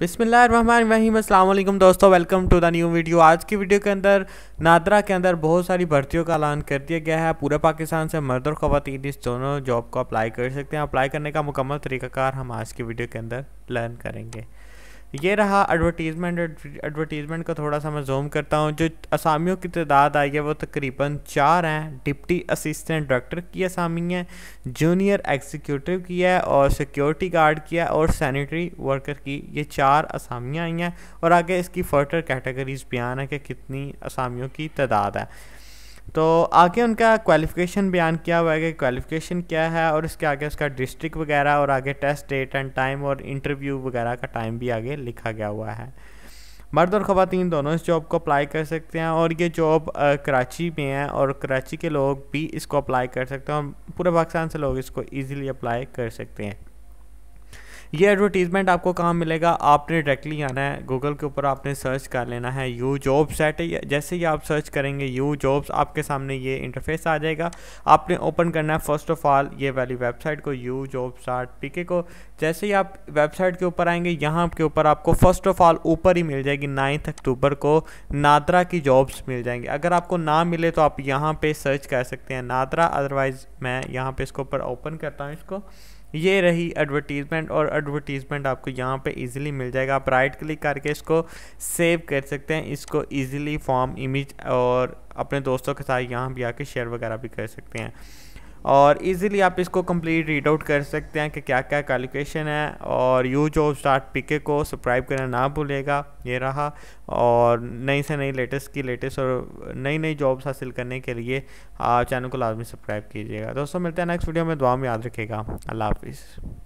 बिसमीम दोस्तों welcome to the new video आज की वीडियो के अंदर नादरा के अंदर बहुत सारी भर्तियों का ऐलान कर दिया गया है पूरे पाकिस्तान से मर्द और ख़वान इस दोनों जॉब को अप्लाई कर सकते हैं अप्लाई करने का मुकम्मल तरीकाकार हम आज की वीडियो के अंदर लर्न करेंगे ये रहा एडवर्टीज़मेंट एडवर्टीज़मेंट का थोड़ा सा मैं जूम करता हूँ जो असामियों की तादाद आई है वो तकरीबन चार हैं डिप्टी असिस्टेंट डायरेक्टर की असामी है जूनियर एग्जीक्यूटिव की है और सिक्योरिटी गार्ड की है और सैनिटरी वर्कर की ये चार असामियाँ आई हैं और आगे इसकी फर्दर कैटेगरीज बयान है कि कितनी असामियों की तादाद है तो आगे उनका क्वालिफिकेशन बयान किया हुआ है कि क्वालिफिकेशन क्या है और इसके आगे उसका डिस्ट्रिक्ट वगैरह और आगे टेस्ट डेट एंड टाइम और इंटरव्यू वगैरह का टाइम भी आगे लिखा गया हुआ है मर्द और ख़वान दोनों इस जॉब को अप्लाई कर सकते हैं और ये जॉब कराची में है और कराची के लोग भी इसको अप्लाई कर सकते हैं और पूरे पाकिस्तान से लोग इसको ईजिली अप्लाई कर सकते हैं ये एडवर्टीज़मेंट आपको कहाँ मिलेगा आपने डायरेक्टली आना है गूगल के ऊपर आपने सर्च कर लेना है यू जॉब्स एट जैसे ही आप सर्च करेंगे यू जॉब्स आपके सामने ये इंटरफेस आ जाएगा आपने ओपन करना है फर्स्ट ऑफ ऑल ये वाली वेबसाइट को यू जॉब्स डॉट पीके को जैसे ही आप वेबसाइट के ऊपर आएंगे यहाँ के ऊपर आपको फर्स्ट ऑफ ऑल ऊपर ही मिल जाएगी नाइन्थ अक्टूबर को नादरा की जॉब्स मिल जाएंगी अगर आपको ना मिले तो आप यहाँ पर सर्च कर सकते हैं नादरा अदरवाइज़ मैं यहाँ पे इसके ऊपर ओपन करता हूँ इसको ये रही एडवर्टीज़मेंट और एडवर्टीज़मेंट आपको यहाँ पे इजीली मिल जाएगा आप राइट क्लिक करके इसको सेव कर सकते हैं इसको इजीली फॉर्म इमेज और अपने दोस्तों के साथ यहाँ भी आके शेयर वगैरह भी कर सकते हैं और इजीली आप इसको कंप्लीट रीड आउट कर सकते हैं कि क्या क्या कैलकुलेशन है और यू जो स्टार्ट पिके को सब्सक्राइब करना ना भूलेगा ये रहा और नई से नई लेटेस्ट की लेटेस्ट और नई नई जॉब्स हासिल करने के लिए चैनल को लाजमी सब्सक्राइब कीजिएगा दोस्तों मिलते हैं नेक्स्ट वीडियो में दुआ में याद रखेगा अल्लाह हाफिज़